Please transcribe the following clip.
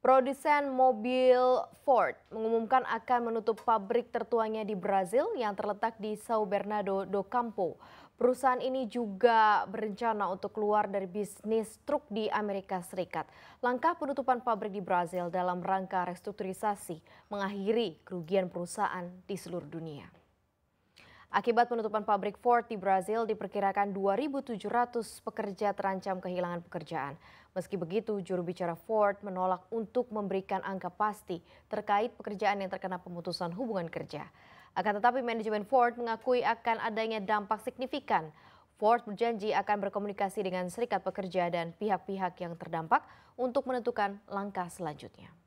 Produsen mobil Ford mengumumkan akan menutup pabrik tertuanya di Brazil yang terletak di São Bernardo do Campo. Perusahaan ini juga berencana untuk keluar dari bisnis truk di Amerika Serikat. Langkah penutupan pabrik di Brazil dalam rangka restrukturisasi mengakhiri kerugian perusahaan di seluruh dunia. Akibat penutupan pabrik Ford di Brazil, diperkirakan 2.700 pekerja terancam kehilangan pekerjaan. Meski begitu, juru bicara Ford menolak untuk memberikan angka pasti terkait pekerjaan yang terkena pemutusan hubungan kerja. Akan tetapi manajemen Ford mengakui akan adanya dampak signifikan. Ford berjanji akan berkomunikasi dengan serikat pekerja dan pihak-pihak yang terdampak untuk menentukan langkah selanjutnya.